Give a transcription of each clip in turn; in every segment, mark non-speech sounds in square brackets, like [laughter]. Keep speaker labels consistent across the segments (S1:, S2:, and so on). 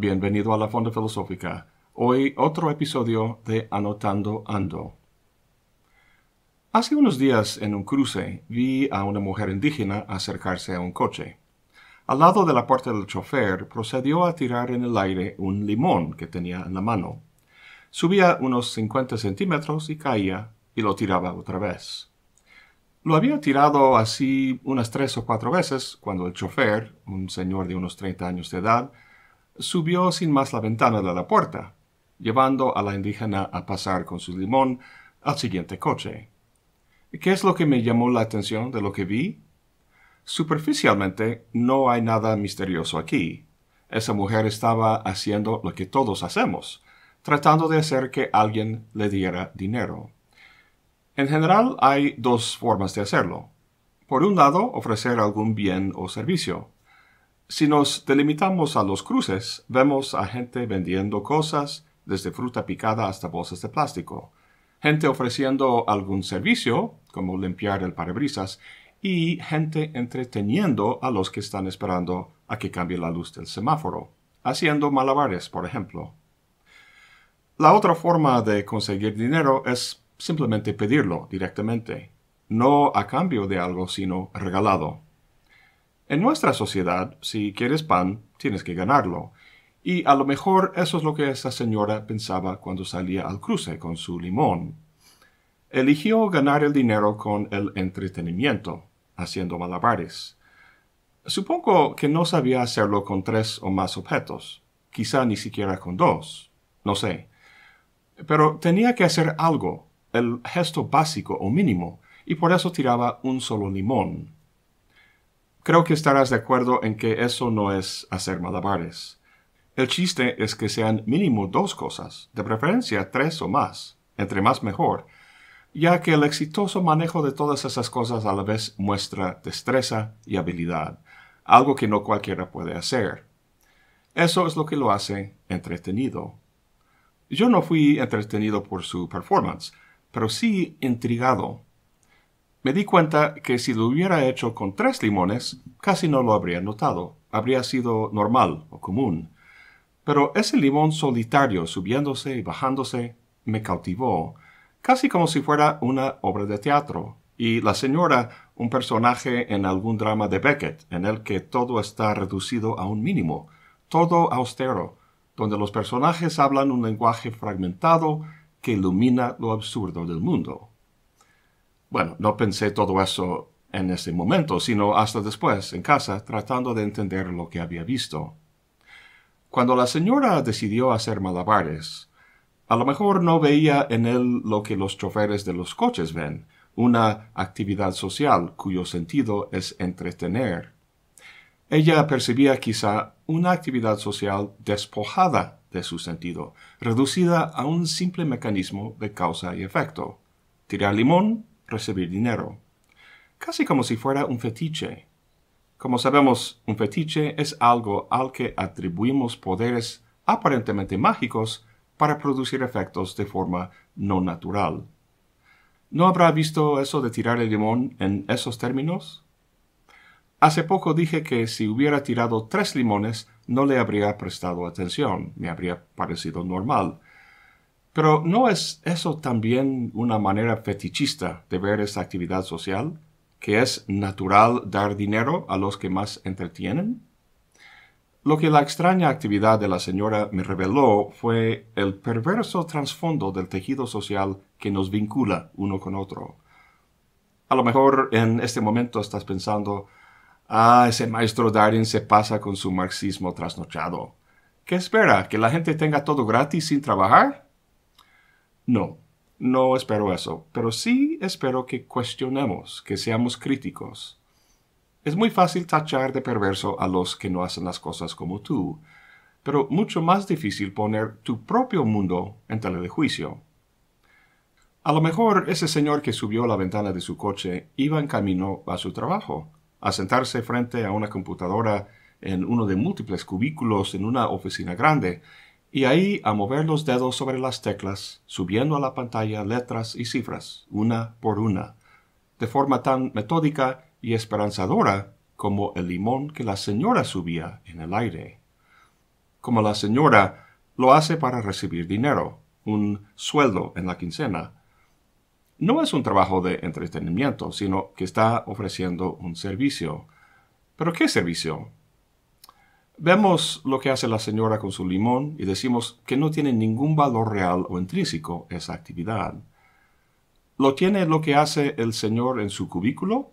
S1: bienvenido a la Fonda Filosófica. Hoy otro episodio de Anotando Ando. Hace unos días en un cruce vi a una mujer indígena acercarse a un coche. Al lado de la puerta del chofer procedió a tirar en el aire un limón que tenía en la mano. Subía unos 50 centímetros y caía y lo tiraba otra vez. Lo había tirado así unas tres o cuatro veces cuando el chofer, un señor de unos 30 años de edad, subió sin más la ventana de la puerta, llevando a la indígena a pasar con su limón al siguiente coche. ¿Qué es lo que me llamó la atención de lo que vi? Superficialmente, no hay nada misterioso aquí. Esa mujer estaba haciendo lo que todos hacemos, tratando de hacer que alguien le diera dinero. En general hay dos formas de hacerlo. Por un lado, ofrecer algún bien o servicio. Si nos delimitamos a los cruces, vemos a gente vendiendo cosas, desde fruta picada hasta bolsas de plástico, gente ofreciendo algún servicio, como limpiar el parabrisas, y gente entreteniendo a los que están esperando a que cambie la luz del semáforo, haciendo malabares, por ejemplo. La otra forma de conseguir dinero es simplemente pedirlo directamente, no a cambio de algo, sino regalado. En nuestra sociedad, si quieres pan, tienes que ganarlo. Y a lo mejor eso es lo que esa señora pensaba cuando salía al cruce con su limón. Eligió ganar el dinero con el entretenimiento, haciendo malabares. Supongo que no sabía hacerlo con tres o más objetos, quizá ni siquiera con dos, no sé. Pero tenía que hacer algo, el gesto básico o mínimo, y por eso tiraba un solo limón. Creo que estarás de acuerdo en que eso no es hacer malabares. El chiste es que sean mínimo dos cosas, de preferencia tres o más, entre más mejor, ya que el exitoso manejo de todas esas cosas a la vez muestra destreza y habilidad, algo que no cualquiera puede hacer. Eso es lo que lo hace entretenido. Yo no fui entretenido por su performance, pero sí intrigado me di cuenta que si lo hubiera hecho con tres limones, casi no lo habría notado. Habría sido normal o común. Pero ese limón solitario subiéndose y bajándose me cautivó, casi como si fuera una obra de teatro. Y la señora, un personaje en algún drama de Beckett, en el que todo está reducido a un mínimo, todo austero, donde los personajes hablan un lenguaje fragmentado que ilumina lo absurdo del mundo. Bueno, no pensé todo eso en ese momento, sino hasta después, en casa, tratando de entender lo que había visto. Cuando la señora decidió hacer malabares, a lo mejor no veía en él lo que los choferes de los coches ven, una actividad social cuyo sentido es entretener. Ella percibía quizá una actividad social despojada de su sentido, reducida a un simple mecanismo de causa y efecto. Tirar limón, recibir dinero, casi como si fuera un fetiche. Como sabemos, un fetiche es algo al que atribuimos poderes aparentemente mágicos para producir efectos de forma no natural. ¿No habrá visto eso de tirar el limón en esos términos? Hace poco dije que si hubiera tirado tres limones no le habría prestado atención, me habría parecido normal, pero ¿no es eso también una manera fetichista de ver esta actividad social? ¿Que es natural dar dinero a los que más entretienen? Lo que la extraña actividad de la señora me reveló fue el perverso trasfondo del tejido social que nos vincula uno con otro. A lo mejor en este momento estás pensando, ah, ese maestro Darin se pasa con su marxismo trasnochado. ¿Qué espera? ¿Que la gente tenga todo gratis sin trabajar? No, no espero eso, pero sí espero que cuestionemos, que seamos críticos. Es muy fácil tachar de perverso a los que no hacen las cosas como tú, pero mucho más difícil poner tu propio mundo en tela de juicio. A lo mejor ese señor que subió a la ventana de su coche iba en camino a su trabajo, a sentarse frente a una computadora en uno de múltiples cubículos en una oficina grande, y ahí a mover los dedos sobre las teclas, subiendo a la pantalla letras y cifras, una por una, de forma tan metódica y esperanzadora como el limón que la señora subía en el aire. Como la señora lo hace para recibir dinero, un sueldo en la quincena. No es un trabajo de entretenimiento, sino que está ofreciendo un servicio. ¿Pero qué servicio? Vemos lo que hace la señora con su limón y decimos que no tiene ningún valor real o intrínseco esa actividad. ¿Lo tiene lo que hace el señor en su cubículo?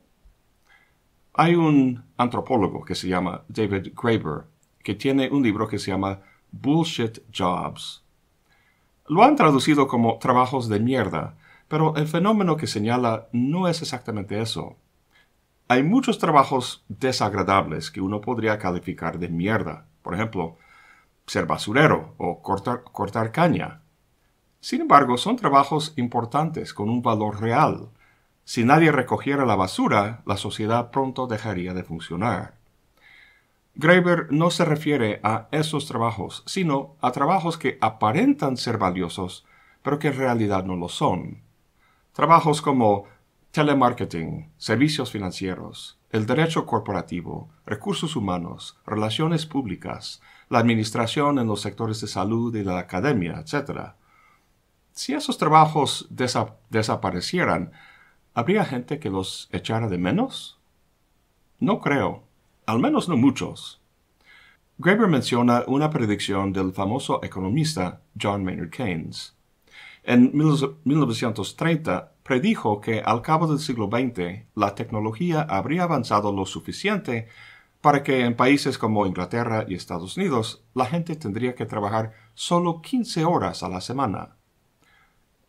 S1: Hay un antropólogo que se llama David Graeber que tiene un libro que se llama Bullshit Jobs. Lo han traducido como trabajos de mierda, pero el fenómeno que señala no es exactamente eso. Hay muchos trabajos desagradables que uno podría calificar de mierda. Por ejemplo, ser basurero o cortar, cortar caña. Sin embargo, son trabajos importantes con un valor real. Si nadie recogiera la basura, la sociedad pronto dejaría de funcionar. Graeber no se refiere a esos trabajos, sino a trabajos que aparentan ser valiosos, pero que en realidad no lo son. Trabajos como telemarketing, servicios financieros, el derecho corporativo, recursos humanos, relaciones públicas, la administración en los sectores de salud y la academia, etc. Si esos trabajos desaparecieran, ¿habría gente que los echara de menos? No creo, al menos no muchos. Graeber menciona una predicción del famoso economista John Maynard Keynes. En 1930 predijo que al cabo del siglo XX la tecnología habría avanzado lo suficiente para que en países como Inglaterra y Estados Unidos la gente tendría que trabajar solo 15 horas a la semana.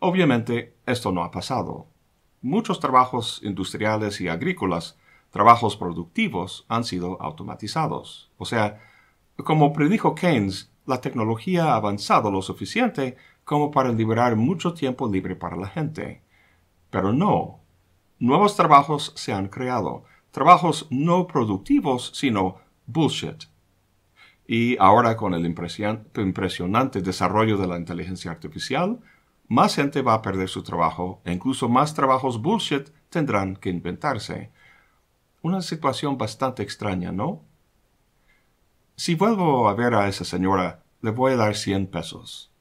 S1: Obviamente, esto no ha pasado. Muchos trabajos industriales y agrícolas, trabajos productivos, han sido automatizados. O sea, como predijo Keynes, la tecnología ha avanzado lo suficiente como para liberar mucho tiempo libre para la gente. Pero no. Nuevos trabajos se han creado. Trabajos no productivos, sino bullshit. Y ahora con el impresionante desarrollo de la inteligencia artificial, más gente va a perder su trabajo e incluso más trabajos bullshit tendrán que inventarse. Una situación bastante extraña, ¿no? Si vuelvo a ver a esa señora, le voy a dar 100 pesos.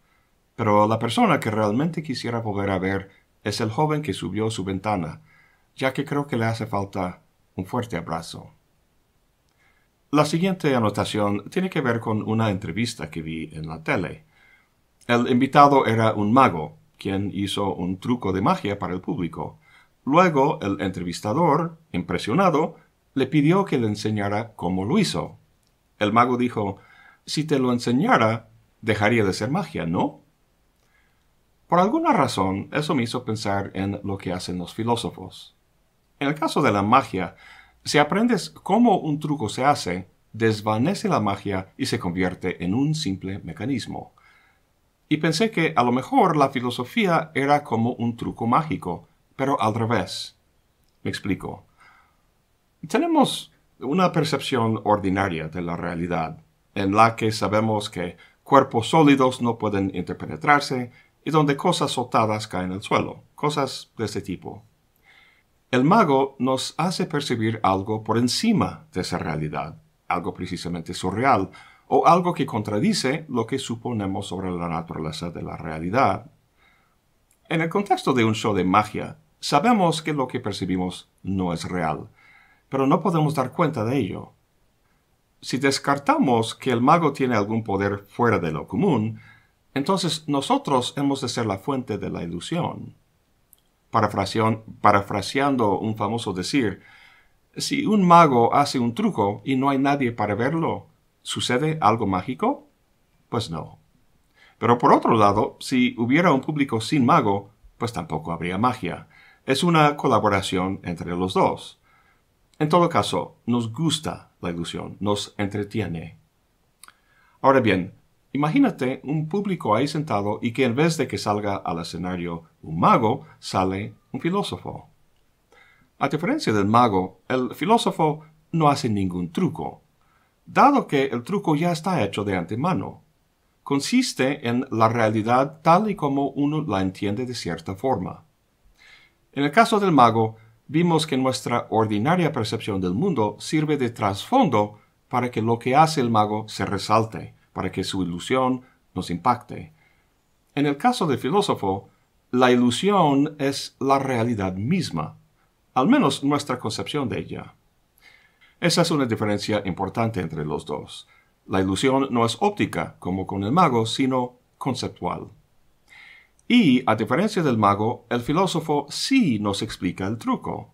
S1: Pero la persona que realmente quisiera volver a ver es el joven que subió su ventana, ya que creo que le hace falta un fuerte abrazo. La siguiente anotación tiene que ver con una entrevista que vi en la tele. El invitado era un mago, quien hizo un truco de magia para el público. Luego el entrevistador, impresionado, le pidió que le enseñara cómo lo hizo. El mago dijo, si te lo enseñara, dejaría de ser magia, ¿no? Por alguna razón, eso me hizo pensar en lo que hacen los filósofos. En el caso de la magia, si aprendes cómo un truco se hace, desvanece la magia y se convierte en un simple mecanismo. Y pensé que a lo mejor la filosofía era como un truco mágico, pero al revés. Me explico. Tenemos una percepción ordinaria de la realidad, en la que sabemos que cuerpos sólidos no pueden interpenetrarse y donde cosas soltadas caen al suelo, cosas de este tipo. El mago nos hace percibir algo por encima de esa realidad, algo precisamente surreal, o algo que contradice lo que suponemos sobre la naturaleza de la realidad. En el contexto de un show de magia, sabemos que lo que percibimos no es real, pero no podemos dar cuenta de ello. Si descartamos que el mago tiene algún poder fuera de lo común, entonces nosotros hemos de ser la fuente de la ilusión. Parafraseando un famoso decir, si un mago hace un truco y no hay nadie para verlo, ¿sucede algo mágico? Pues no. Pero por otro lado, si hubiera un público sin mago, pues tampoco habría magia. Es una colaboración entre los dos. En todo caso, nos gusta la ilusión, nos entretiene. Ahora bien, Imagínate un público ahí sentado y que en vez de que salga al escenario un mago, sale un filósofo. A diferencia del mago, el filósofo no hace ningún truco, dado que el truco ya está hecho de antemano. Consiste en la realidad tal y como uno la entiende de cierta forma. En el caso del mago, vimos que nuestra ordinaria percepción del mundo sirve de trasfondo para que lo que hace el mago se resalte, para que su ilusión nos impacte. En el caso del filósofo, la ilusión es la realidad misma, al menos nuestra concepción de ella. Esa es una diferencia importante entre los dos. La ilusión no es óptica, como con el mago, sino conceptual. Y, a diferencia del mago, el filósofo sí nos explica el truco.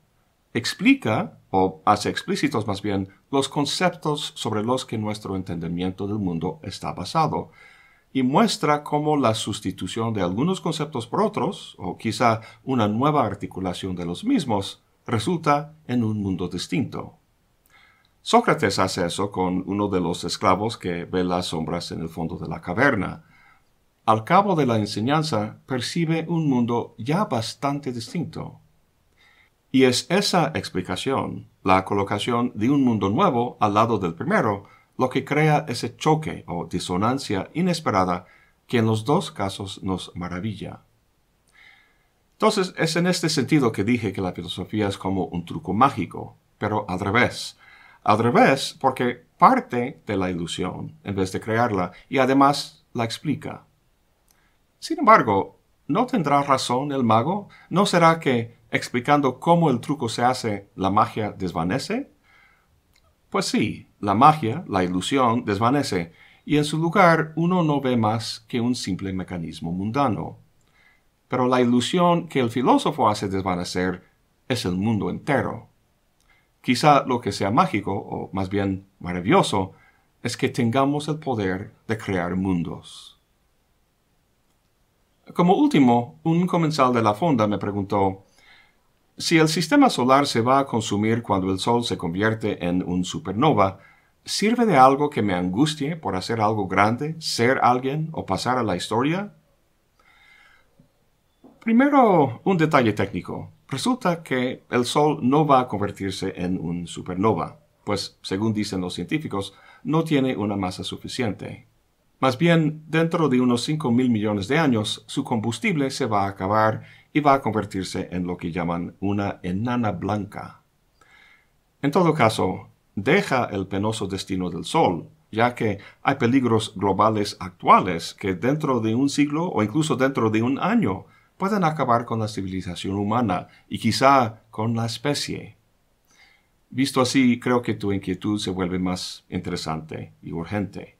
S1: Explica o hace explícitos más bien los conceptos sobre los que nuestro entendimiento del mundo está basado, y muestra cómo la sustitución de algunos conceptos por otros, o quizá una nueva articulación de los mismos, resulta en un mundo distinto. Sócrates hace eso con uno de los esclavos que ve las sombras en el fondo de la caverna. Al cabo de la enseñanza percibe un mundo ya bastante distinto. Y es esa explicación, la colocación de un mundo nuevo al lado del primero, lo que crea ese choque o disonancia inesperada que en los dos casos nos maravilla. Entonces, es en este sentido que dije que la filosofía es como un truco mágico, pero al revés. Al revés porque parte de la ilusión en vez de crearla y además la explica. Sin embargo, ¿no tendrá razón el mago? ¿No será que explicando cómo el truco se hace, la magia desvanece? Pues sí, la magia, la ilusión, desvanece, y en su lugar uno no ve más que un simple mecanismo mundano. Pero la ilusión que el filósofo hace desvanecer es el mundo entero. Quizá lo que sea mágico, o más bien maravilloso, es que tengamos el poder de crear mundos. Como último, un comensal de la fonda me preguntó, si el sistema solar se va a consumir cuando el Sol se convierte en un supernova, ¿sirve de algo que me angustie por hacer algo grande, ser alguien o pasar a la historia? Primero, un detalle técnico. Resulta que el Sol no va a convertirse en un supernova, pues, según dicen los científicos, no tiene una masa suficiente. Más bien, dentro de unos 5 mil millones de años, su combustible se va a acabar y va a convertirse en lo que llaman una enana blanca. En todo caso, deja el penoso destino del Sol, ya que hay peligros globales actuales que dentro de un siglo o incluso dentro de un año pueden acabar con la civilización humana y quizá con la especie. Visto así, creo que tu inquietud se vuelve más interesante y urgente.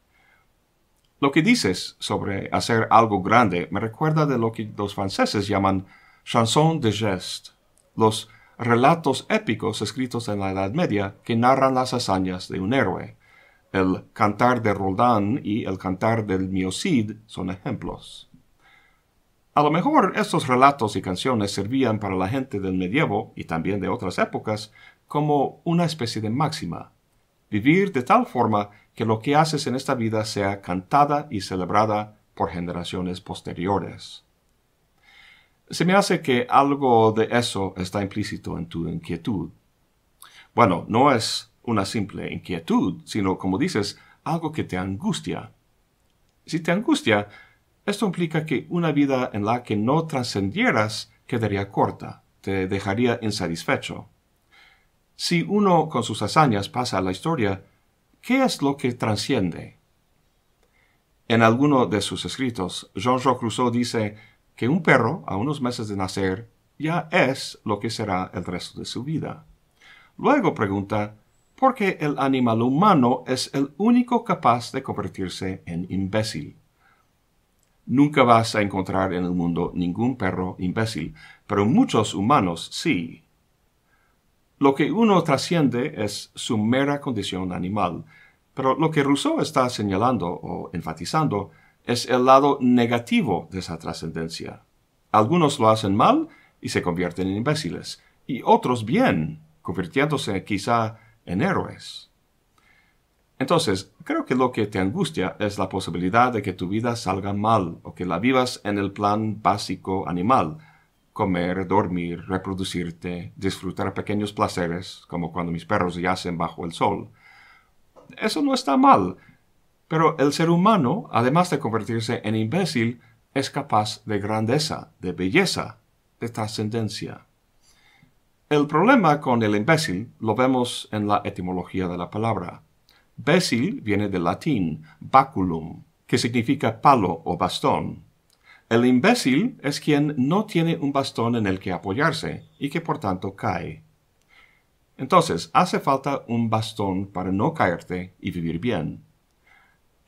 S1: Lo que dices sobre hacer algo grande me recuerda de lo que los franceses llaman chanson de geste, los relatos épicos escritos en la Edad Media que narran las hazañas de un héroe. El Cantar de Roldán y el Cantar del Cid son ejemplos. A lo mejor estos relatos y canciones servían para la gente del medievo y también de otras épocas como una especie de máxima vivir de tal forma que lo que haces en esta vida sea cantada y celebrada por generaciones posteriores. Se me hace que algo de eso está implícito en tu inquietud. Bueno, no es una simple inquietud, sino, como dices, algo que te angustia. Si te angustia, esto implica que una vida en la que no trascendieras quedaría corta, te dejaría insatisfecho. Si uno con sus hazañas pasa a la historia, ¿qué es lo que trasciende? En alguno de sus escritos, Jean-Jacques Rousseau dice que un perro, a unos meses de nacer, ya es lo que será el resto de su vida. Luego pregunta, ¿por qué el animal humano es el único capaz de convertirse en imbécil? Nunca vas a encontrar en el mundo ningún perro imbécil, pero muchos humanos sí. Lo que uno trasciende es su mera condición animal, pero lo que Rousseau está señalando o enfatizando es el lado negativo de esa trascendencia. Algunos lo hacen mal y se convierten en imbéciles, y otros bien, convirtiéndose quizá en héroes. Entonces, creo que lo que te angustia es la posibilidad de que tu vida salga mal o que la vivas en el plan básico animal, comer, dormir, reproducirte, disfrutar pequeños placeres, como cuando mis perros yacen bajo el sol. Eso no está mal, pero el ser humano, además de convertirse en imbécil, es capaz de grandeza, de belleza, de trascendencia. El problema con el imbécil lo vemos en la etimología de la palabra. Bécil viene del latín baculum, que significa palo o bastón, el imbécil es quien no tiene un bastón en el que apoyarse y que por tanto cae. Entonces, hace falta un bastón para no caerte y vivir bien.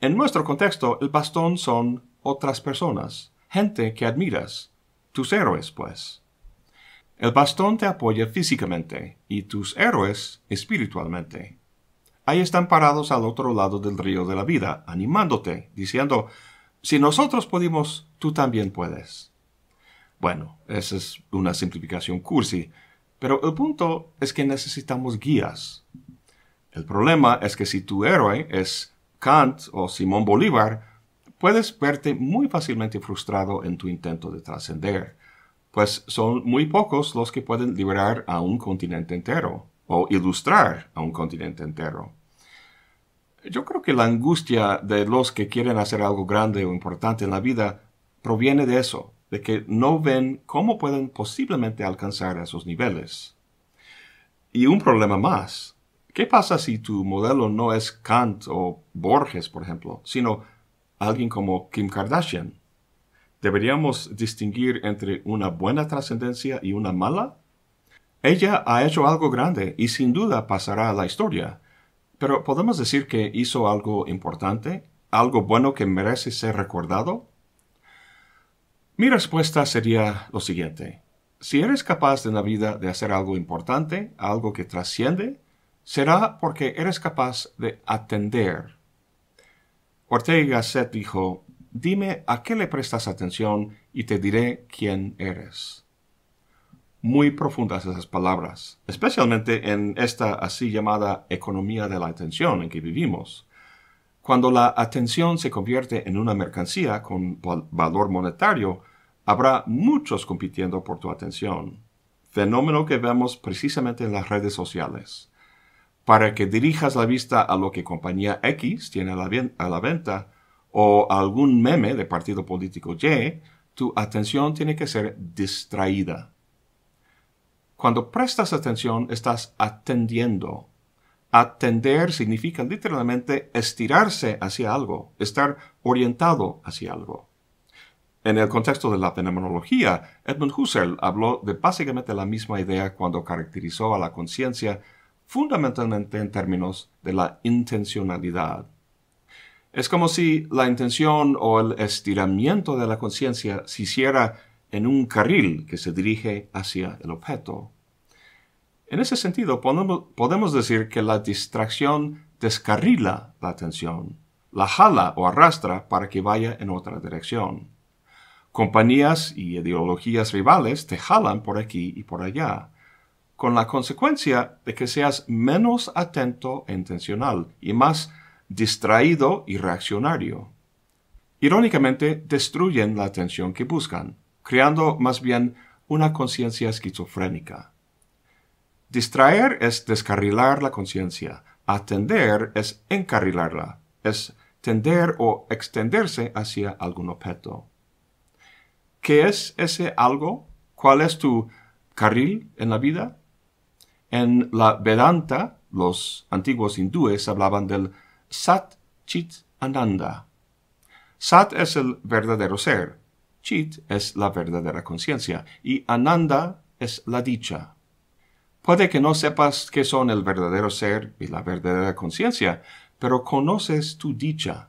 S1: En nuestro contexto, el bastón son otras personas, gente que admiras, tus héroes, pues. El bastón te apoya físicamente y tus héroes espiritualmente. Ahí están parados al otro lado del río de la vida, animándote, diciendo, si nosotros pudimos, tú también puedes. Bueno, esa es una simplificación cursi, pero el punto es que necesitamos guías. El problema es que si tu héroe es Kant o Simón Bolívar, puedes verte muy fácilmente frustrado en tu intento de trascender, pues son muy pocos los que pueden liberar a un continente entero o ilustrar a un continente entero. Yo creo que la angustia de los que quieren hacer algo grande o importante en la vida proviene de eso, de que no ven cómo pueden posiblemente alcanzar esos niveles. Y un problema más. ¿Qué pasa si tu modelo no es Kant o Borges, por ejemplo, sino alguien como Kim Kardashian? ¿Deberíamos distinguir entre una buena trascendencia y una mala? Ella ha hecho algo grande y sin duda pasará a la historia, pero podemos decir que hizo algo importante, algo bueno que merece ser recordado. Mi respuesta sería lo siguiente. Si eres capaz en la vida de hacer algo importante, algo que trasciende, será porque eres capaz de atender. Ortega dijo, dime a qué le prestas atención y te diré quién eres muy profundas esas palabras, especialmente en esta así llamada economía de la atención en que vivimos. Cuando la atención se convierte en una mercancía con valor monetario, habrá muchos compitiendo por tu atención, fenómeno que vemos precisamente en las redes sociales. Para que dirijas la vista a lo que compañía X tiene a la, venta o algún meme de partido político Y, tu atención tiene que ser distraída cuando prestas atención, estás atendiendo. Atender significa literalmente estirarse hacia algo, estar orientado hacia algo. En el contexto de la fenomenología, Edmund Husserl habló de básicamente la misma idea cuando caracterizó a la conciencia fundamentalmente en términos de la intencionalidad. Es como si la intención o el estiramiento de la conciencia se hiciera en un carril que se dirige hacia el objeto. En ese sentido, podemos decir que la distracción descarrila la atención, la jala o arrastra para que vaya en otra dirección. Compañías y ideologías rivales te jalan por aquí y por allá, con la consecuencia de que seas menos atento e intencional y más distraído y reaccionario. Irónicamente, destruyen la atención que buscan, creando más bien una conciencia esquizofrénica. Distraer es descarrilar la conciencia, atender es encarrilarla, es tender o extenderse hacia algún objeto. ¿Qué es ese algo? ¿Cuál es tu carril en la vida? En la Vedanta, los antiguos hindúes hablaban del Sat Chit Ananda. Sat es el verdadero ser, Chit es la verdadera conciencia y Ananda es la dicha. Puede que no sepas qué son el verdadero ser y la verdadera conciencia, pero conoces tu dicha.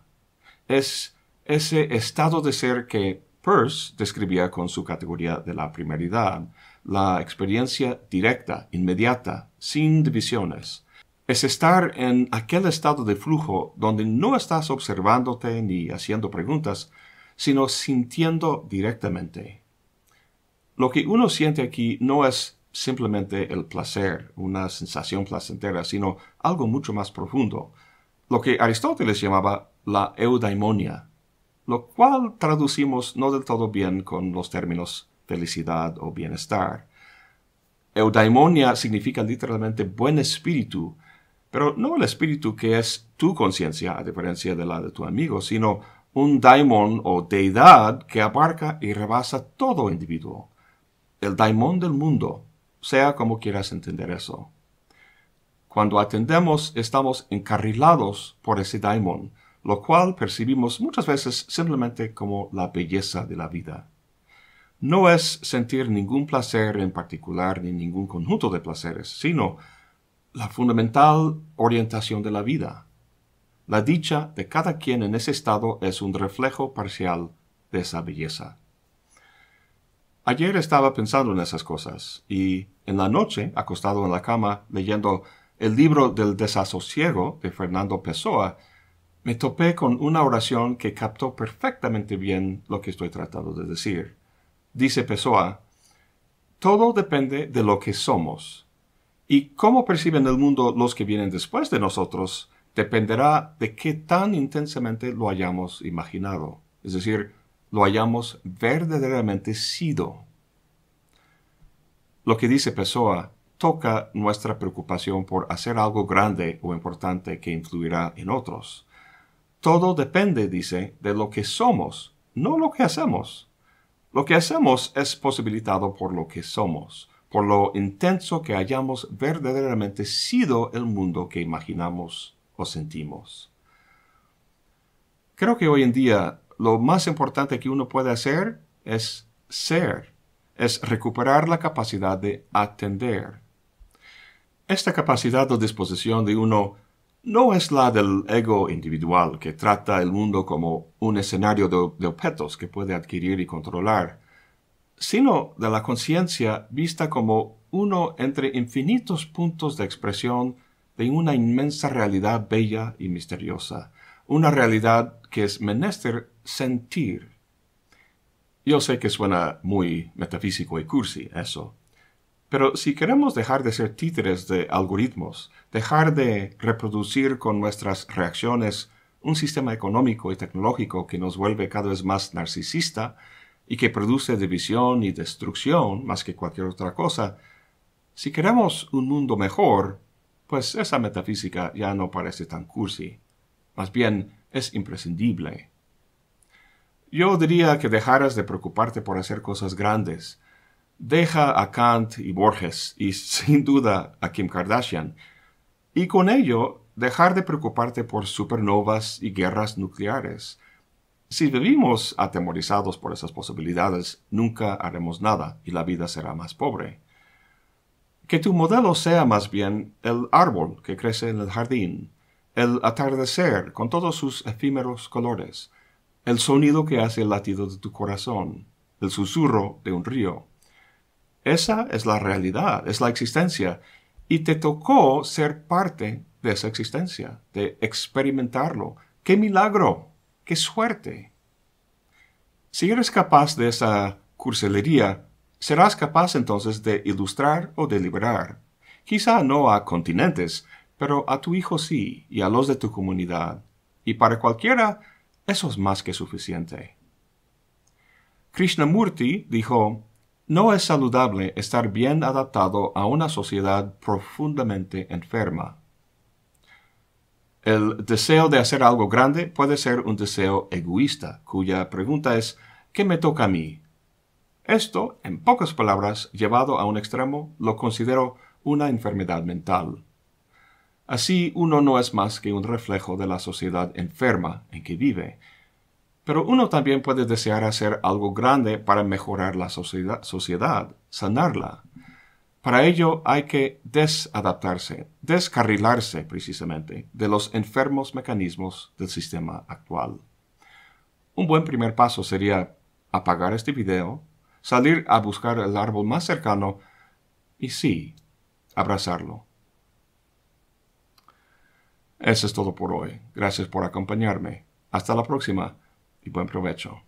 S1: Es ese estado de ser que Peirce describía con su categoría de la primeridad, la experiencia directa, inmediata, sin divisiones. Es estar en aquel estado de flujo donde no estás observándote ni haciendo preguntas, sino sintiendo directamente. Lo que uno siente aquí no es simplemente el placer, una sensación placentera, sino algo mucho más profundo, lo que Aristóteles llamaba la eudaimonia, lo cual traducimos no del todo bien con los términos felicidad o bienestar. Eudaimonia significa literalmente buen espíritu, pero no el espíritu que es tu conciencia, a diferencia de la de tu amigo, sino un daimon o deidad que abarca y rebasa todo individuo, el daimon del mundo, sea como quieras entender eso. Cuando atendemos estamos encarrilados por ese daimon, lo cual percibimos muchas veces simplemente como la belleza de la vida. No es sentir ningún placer en particular ni ningún conjunto de placeres, sino la fundamental orientación de la vida, la dicha de cada quien en ese estado es un reflejo parcial de esa belleza. Ayer estaba pensando en esas cosas y en la noche, acostado en la cama leyendo el libro del desasosiego de Fernando Pessoa, me topé con una oración que captó perfectamente bien lo que estoy tratando de decir. Dice Pessoa, todo depende de lo que somos. Y cómo perciben el mundo los que vienen después de nosotros dependerá de qué tan intensamente lo hayamos imaginado, es decir, lo hayamos verdaderamente sido. Lo que dice Pessoa toca nuestra preocupación por hacer algo grande o importante que influirá en otros. Todo depende, dice, de lo que somos, no lo que hacemos. Lo que hacemos es posibilitado por lo que somos, por lo intenso que hayamos verdaderamente sido el mundo que imaginamos o sentimos. Creo que hoy en día lo más importante que uno puede hacer es ser, es recuperar la capacidad de atender. Esta capacidad o disposición de uno no es la del ego individual que trata el mundo como un escenario de, de objetos que puede adquirir y controlar, sino de la conciencia vista como uno entre infinitos puntos de expresión de una inmensa realidad bella y misteriosa, una realidad que es menester sentir. Yo sé que suena muy metafísico y cursi eso, pero si queremos dejar de ser títeres de algoritmos, dejar de reproducir con nuestras reacciones un sistema económico y tecnológico que nos vuelve cada vez más narcisista y que produce división y destrucción más que cualquier otra cosa, si queremos un mundo mejor, pues esa metafísica ya no parece tan cursi, más bien es imprescindible. Yo diría que dejaras de preocuparte por hacer cosas grandes. Deja a Kant y Borges y [laughs] sin duda a Kim Kardashian, y con ello dejar de preocuparte por supernovas y guerras nucleares. Si vivimos atemorizados por esas posibilidades, nunca haremos nada y la vida será más pobre. Que tu modelo sea más bien el árbol que crece en el jardín, el atardecer con todos sus efímeros colores, el sonido que hace el latido de tu corazón, el susurro de un río. Esa es la realidad, es la existencia, y te tocó ser parte de esa existencia, de experimentarlo. ¡Qué milagro! ¡Qué suerte! Si eres capaz de esa cursilería, serás capaz entonces de ilustrar o de deliberar, quizá no a continentes, pero a tu hijo sí y a los de tu comunidad, y para cualquiera eso es más que suficiente. Krishnamurti dijo, no es saludable estar bien adaptado a una sociedad profundamente enferma. El deseo de hacer algo grande puede ser un deseo egoísta, cuya pregunta es ¿qué me toca a mí? Esto, en pocas palabras, llevado a un extremo, lo considero una enfermedad mental. Así uno no es más que un reflejo de la sociedad enferma en que vive. Pero uno también puede desear hacer algo grande para mejorar la sociedad, sanarla. Para ello hay que desadaptarse, descarrilarse precisamente de los enfermos mecanismos del sistema actual. Un buen primer paso sería apagar este video salir a buscar el árbol más cercano y sí, abrazarlo. Eso es todo por hoy. Gracias por acompañarme. Hasta la próxima y buen provecho.